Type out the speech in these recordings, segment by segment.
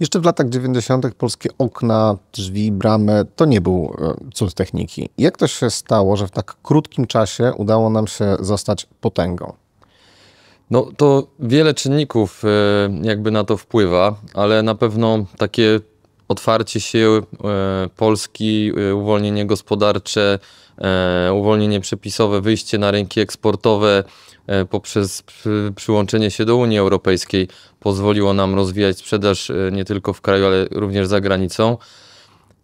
Jeszcze w latach 90. polskie okna, drzwi, bramy to nie był e, cud techniki. Jak to się stało, że w tak krótkim czasie udało nam się zostać potęgą? No to wiele czynników e, jakby na to wpływa, ale na pewno takie otwarcie się e, Polski, e, uwolnienie gospodarcze, e, uwolnienie przepisowe, wyjście na rynki eksportowe poprzez przyłączenie się do Unii Europejskiej pozwoliło nam rozwijać sprzedaż nie tylko w kraju, ale również za granicą.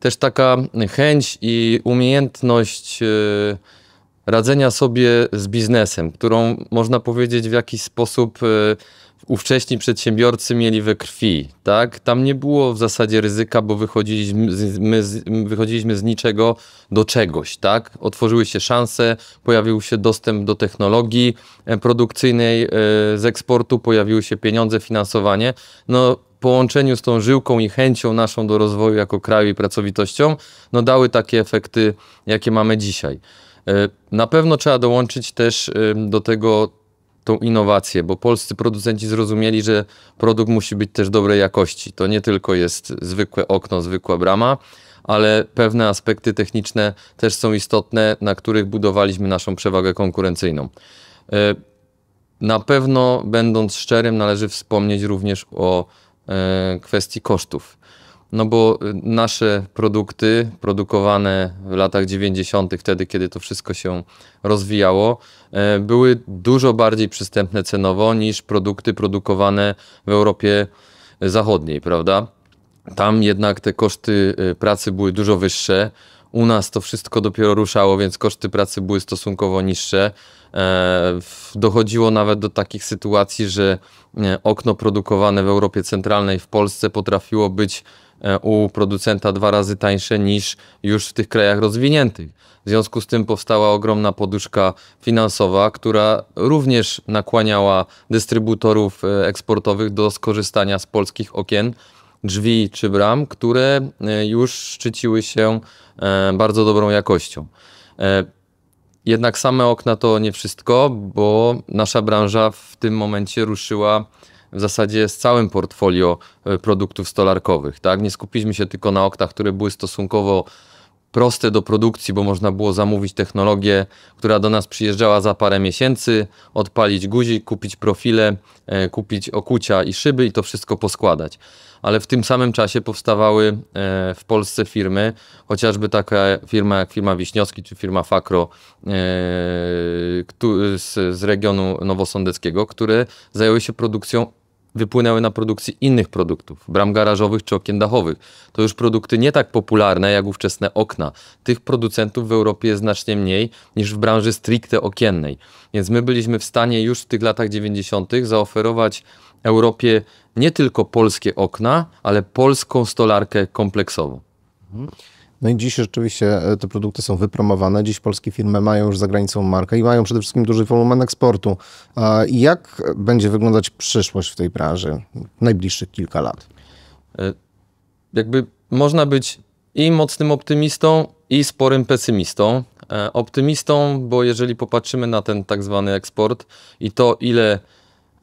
Też taka chęć i umiejętność radzenia sobie z biznesem, którą można powiedzieć w jakiś sposób e, ówcześni przedsiębiorcy mieli we krwi, tak? Tam nie było w zasadzie ryzyka, bo wychodziliśmy z, my, z, wychodziliśmy z niczego do czegoś, tak? Otworzyły się szanse, pojawił się dostęp do technologii e, produkcyjnej e, z eksportu, pojawiły się pieniądze, finansowanie. No, połączeniu z tą żyłką i chęcią naszą do rozwoju jako kraju i pracowitością, no dały takie efekty, jakie mamy dzisiaj. Na pewno trzeba dołączyć też y, do tego tą innowację, bo polscy producenci zrozumieli, że produkt musi być też dobrej jakości. To nie tylko jest zwykłe okno, zwykła brama, ale pewne aspekty techniczne też są istotne, na których budowaliśmy naszą przewagę konkurencyjną. Y, na pewno, będąc szczerym, należy wspomnieć również o y, kwestii kosztów. No bo y, nasze produkty produkowane w latach 90., wtedy kiedy to wszystko się rozwijało, e, były dużo bardziej przystępne cenowo niż produkty produkowane w Europie Zachodniej, prawda? Tam jednak te koszty y, pracy były dużo wyższe. U nas to wszystko dopiero ruszało, więc koszty pracy były stosunkowo niższe. E, dochodziło nawet do takich sytuacji, że e, okno produkowane w Europie Centralnej w Polsce potrafiło być e, u producenta dwa razy tańsze niż już w tych krajach rozwiniętych. W związku z tym powstała ogromna poduszka finansowa, która również nakłaniała dystrybutorów eksportowych do skorzystania z polskich okien drzwi czy bram, które e, już szczyciły się e, bardzo dobrą jakością. E, jednak same okna to nie wszystko, bo nasza branża w tym momencie ruszyła w zasadzie z całym portfolio produktów stolarkowych. Tak? Nie skupiliśmy się tylko na oknach, które były stosunkowo proste do produkcji, bo można było zamówić technologię, która do nas przyjeżdżała za parę miesięcy, odpalić guzik, kupić profile, e, kupić okucia i szyby i to wszystko poskładać. Ale w tym samym czasie powstawały e, w Polsce firmy, chociażby taka firma jak firma Wiśniowski czy firma Fakro e, z regionu nowosądeckiego, które zajęły się produkcją wypłynęły na produkcji innych produktów, bram garażowych czy okien dachowych. To już produkty nie tak popularne jak ówczesne okna. Tych producentów w Europie jest znacznie mniej niż w branży stricte okiennej. Więc my byliśmy w stanie już w tych latach 90. zaoferować Europie nie tylko polskie okna, ale polską stolarkę kompleksową. Mhm. No i dziś rzeczywiście e, te produkty są wypromowane. Dziś polskie firmy mają już za granicą markę i mają przede wszystkim duży wolumen eksportu. Jak będzie wyglądać przyszłość w tej branży w najbliższych kilka lat? E, jakby można być i mocnym optymistą, i sporym pesymistą. E, optymistą, bo jeżeli popatrzymy na ten tak zwany eksport i to, ile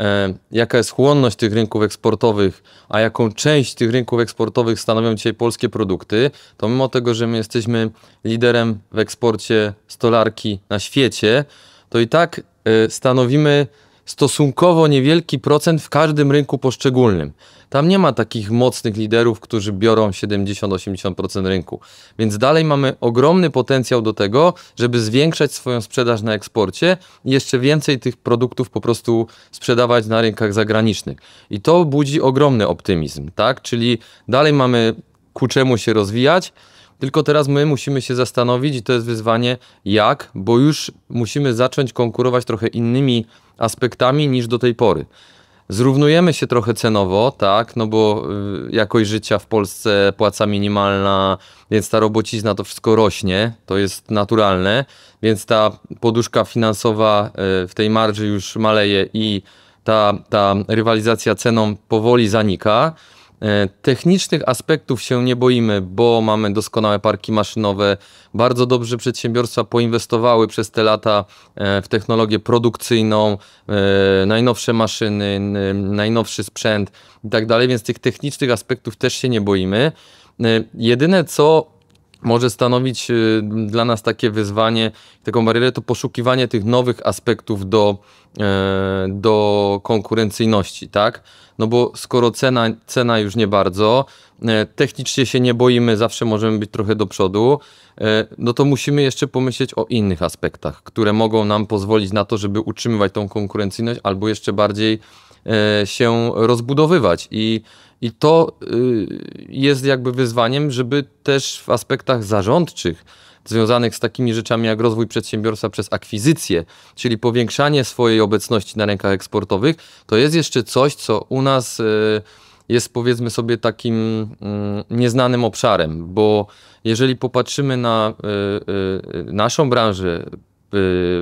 E, jaka jest chłonność tych rynków eksportowych, a jaką część tych rynków eksportowych stanowią dzisiaj polskie produkty, to mimo tego, że my jesteśmy liderem w eksporcie stolarki na świecie, to i tak e, stanowimy stosunkowo niewielki procent w każdym rynku poszczególnym. Tam nie ma takich mocnych liderów, którzy biorą 70-80% rynku. Więc dalej mamy ogromny potencjał do tego, żeby zwiększać swoją sprzedaż na eksporcie i jeszcze więcej tych produktów po prostu sprzedawać na rynkach zagranicznych. I to budzi ogromny optymizm, tak? Czyli dalej mamy ku czemu się rozwijać. Tylko teraz my musimy się zastanowić, i to jest wyzwanie, jak, bo już musimy zacząć konkurować trochę innymi aspektami niż do tej pory. Zrównujemy się trochę cenowo, tak, no bo y, jakość życia w Polsce, płaca minimalna, więc ta robocizna to wszystko rośnie, to jest naturalne, więc ta poduszka finansowa y, w tej marży już maleje i ta, ta rywalizacja ceną powoli zanika. E, technicznych aspektów się nie boimy, bo mamy doskonałe parki maszynowe. Bardzo dobrze przedsiębiorstwa poinwestowały przez te lata e, w technologię produkcyjną, e, najnowsze maszyny, najnowszy sprzęt i tak dalej, więc tych technicznych aspektów też się nie boimy. Jedyne co może stanowić y, dla nas takie wyzwanie, taką barierę, to poszukiwanie tych nowych aspektów do, e, do konkurencyjności, tak? No bo skoro cena, cena już nie bardzo, e, technicznie się nie boimy, zawsze możemy być trochę do przodu, e, no to musimy jeszcze pomyśleć o innych aspektach, które mogą nam pozwolić na to, żeby utrzymywać tą konkurencyjność albo jeszcze bardziej się rozbudowywać. I i to y, jest jakby wyzwaniem, żeby też w aspektach zarządczych, związanych z takimi rzeczami jak rozwój przedsiębiorstwa przez akwizycję, czyli powiększanie swojej obecności na rynkach eksportowych, to jest jeszcze coś, co u nas y, jest powiedzmy sobie takim mm, nieznanym obszarem, bo jeżeli popatrzymy na y, naszą branżę,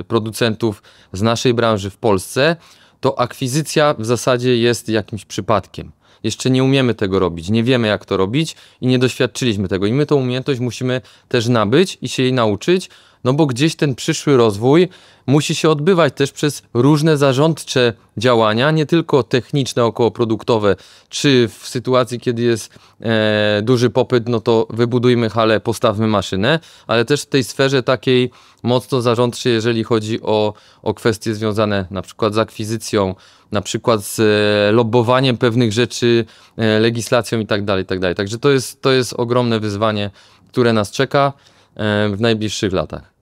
producentów z naszej branży w Polsce, to akwizycja w zasadzie jest jakimś przypadkiem. Jeszcze nie umiemy tego robić, nie wiemy jak to robić i nie doświadczyliśmy tego. I my tą umiejętność musimy też nabyć i się jej nauczyć, no bo gdzieś ten przyszły rozwój musi się odbywać też przez różne zarządcze działania, nie tylko techniczne, okołoproduktowe, czy w sytuacji, kiedy jest e, duży popyt, no to wybudujmy halę, postawmy maszynę, ale też w tej sferze takiej mocno zarządczej, jeżeli chodzi o, o kwestie związane na przykład z akwizycją, na przykład z e, lobowaniem pewnych rzeczy, e, legislacją i tak dalej, tak dalej. Także to jest, to jest ogromne wyzwanie, które nas czeka. E, w najbliższych latach.